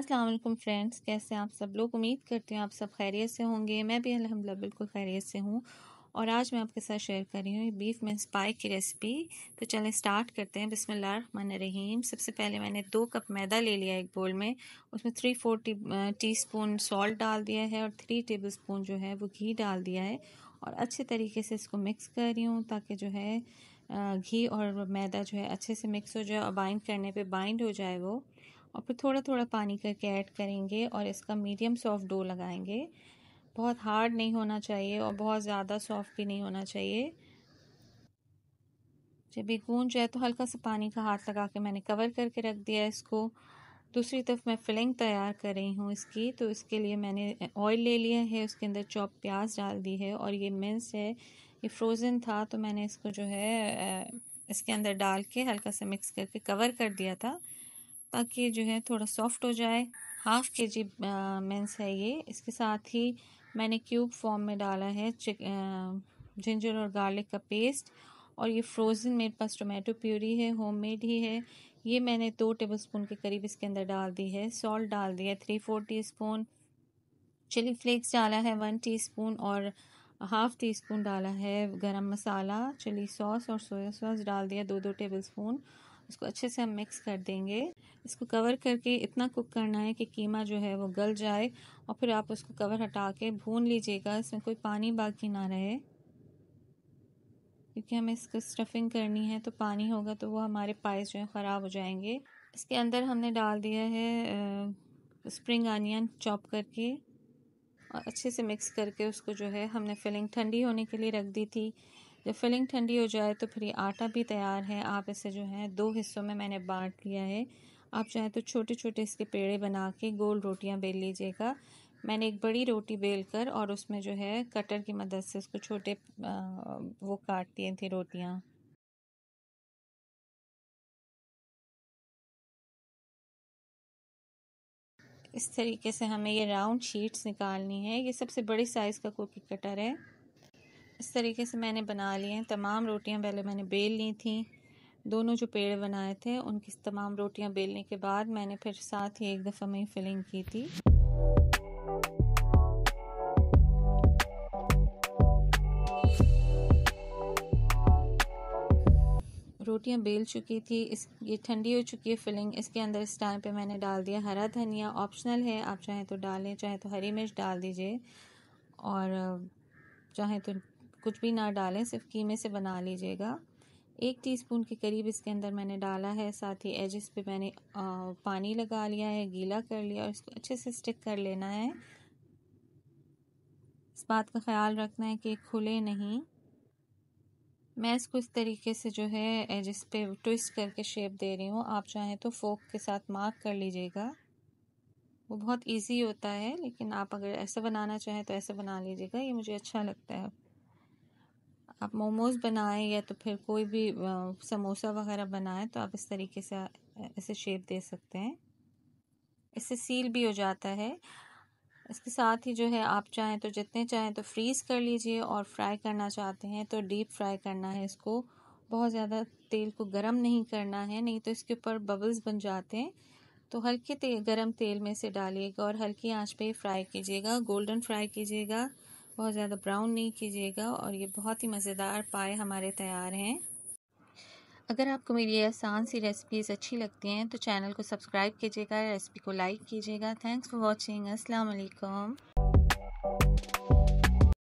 अस्सलाम वालेकुम फ्रेंड्स कैसे आप सब लोग उम्मीद करती हूँ आप सब खैरियत से होंगे मैं भी अलहमदिल्ला बिल्कुल खैरियत से हूँ और आज मैं आपके साथ शेयर कर रही हूँ बीफ में पाई की रेसिपी तो चलें स्टार्ट करते हैं बिसमिल्ल रहीम सबसे पहले मैंने दो कप मैदा ले लिया एक बोल में उसमें three four teaspoon salt डाल दिया है और थ्री टेबल स्पून जो है वो घी डाल दिया है और अच्छे तरीके से इसको मिक्स कर रही हूँ ताकि जो है घी और मैदा जो है अच्छे से मिक्स हो जाए और बाइंड करने पे बाइंड हो जाए वो और फिर थोड़ा थोड़ा पानी करके ऐड करेंगे और इसका मीडियम सॉफ्ट डो लगाएंगे बहुत हार्ड नहीं होना चाहिए और बहुत ज़्यादा सॉफ्ट भी नहीं होना चाहिए जब ये गूंज जाए तो हल्का सा पानी का हाथ लगा के मैंने कवर करके रख दिया इसको दूसरी तरफ मैं फिलिंग तैयार कर रही हूँ इसकी तो इसके लिए मैंने ऑयल ले लिया है उसके अंदर चॉप प्याज डाल दी है और ये मिन्स है ये फ्रोज़न था तो मैंने इसको जो है इसके अंदर डाल के हल्का सा मिक्स करके कवर कर दिया था ताकि जो है थोड़ा सॉफ्ट हो जाए हाफ के जी मेंस है ये इसके साथ ही मैंने क्यूब फॉर्म में डाला है चिक जिंजर और गार्लिक का पेस्ट और ये फ्रोज़न मेरे पास टोमेटो प्यूरी है होममेड ही है ये मैंने दो टेबल स्पून के करीब इसके अंदर डाल दी है सॉल्ट डाल दिया है three four teaspoon chilli flakes डाला है वन टी स्पून और हाफ टी स्पून डाला है गरम मसाला चिली सॉस और सोया सॉस डाल दिया दो दो टेबल स्पून इसको अच्छे से हम मिक्स कर देंगे इसको कवर करके इतना कुक करना है कि कीमा जो है वो गल जाए और फिर आप उसको कवर हटा के भून लीजिएगा इसमें कोई पानी बाकी ना रहे क्योंकि हमें इसको स्टफिंग करनी है तो पानी होगा तो वो हमारे पाइस जो है ख़राब हो जाएंगे इसके अंदर हमने डाल दिया है स्प्रिंग आनियन चॉप करके और अच्छे से मिक्स करके उसको जो है हमने फिलिंग ठंडी होने के लिए रख दी थी जब फिलिंग ठंडी हो जाए तो फिर ये आटा भी तैयार है आप इसे जो है दो हिस्सों में मैंने बांट लिया है आप चाहे तो छोटे छोटे इसके पेड़े बना के गोल रोटियाँ बेल लीजिएगा मैंने एक बड़ी रोटी बेल कर और उसमें जो है कटर की मदद से उसको छोटे वो काट दिए थे रोटियाँ इस तरीके से हमें ये राउंड शीट्स निकालनी है ये सबसे बड़े साइज़ का कुकी कटर है इस तरीके से मैंने बना लिए हैं तमाम रोटियां पहले मैंने बेल ली थी दोनों जो पेड़ बनाए थे उनकी तमाम रोटियां बेलने के बाद मैंने फिर साथ ही एक दफ़ा में फिलिंग की थी रोटियां बेल चुकी थी इस ये ठंडी हो चुकी है फिलिंग इसके अंदर इस टाइम पे मैंने डाल दिया हरा धनिया ऑप्शनल है आप चाहें तो डालें चाहे तो हरी मिर्च डाल दीजिए और चाहे तो कुछ भी ना डालें सिर्फ कीमे से बना लीजिएगा एक टीस्पून के करीब इसके अंदर मैंने डाला है साथ ही एजेस पे मैंने आ, पानी लगा लिया है गीला कर लिया और इसको अच्छे से स्टिक कर लेना है इस बात का ख्याल रखना है कि खुले नहीं मैं इसको इस तरीके से जो है एजेस पे ट्विस्ट करके शेप दे रही हूँ आप चाहें तो फोक के साथ मार्क कर लीजिएगा वो बहुत इजी होता है लेकिन आप अगर ऐसे बनाना चाहें तो ऐसे बना लीजिएगा ये मुझे अच्छा लगता है आप मोमोज बनाएं या तो फिर कोई भी समोसा वगैरह बनाएं तो आप इस तरीके से इसे शेप दे सकते हैं इससे सील भी हो जाता है इसके साथ ही जो है आप चाहें तो जितने चाहें तो फ्रीज़ कर लीजिए और फ्राई करना चाहते हैं तो डीप फ्राई करना है इसको बहुत ज़्यादा तेल को गर्म नहीं करना है नहीं तो इसके ऊपर बबल्स बन जाते हैं तो हल्के तेल गर्म तेल में से डालिएगा और हल्की आंच पे फ्राई कीजिएगा गोल्डन फ्राई कीजिएगा बहुत ज़्यादा ब्राउन नहीं कीजिएगा और ये बहुत ही मज़ेदार पाए हमारे तैयार हैं अगर आपको मेरी ये आसान सी रेसिपीज़ अच्छी लगती हैं तो चैनल को सब्सक्राइब कीजिएगा रेसिपी को लाइक कीजिएगा थैंक्स फॉर वॉचिंग अस्सलाम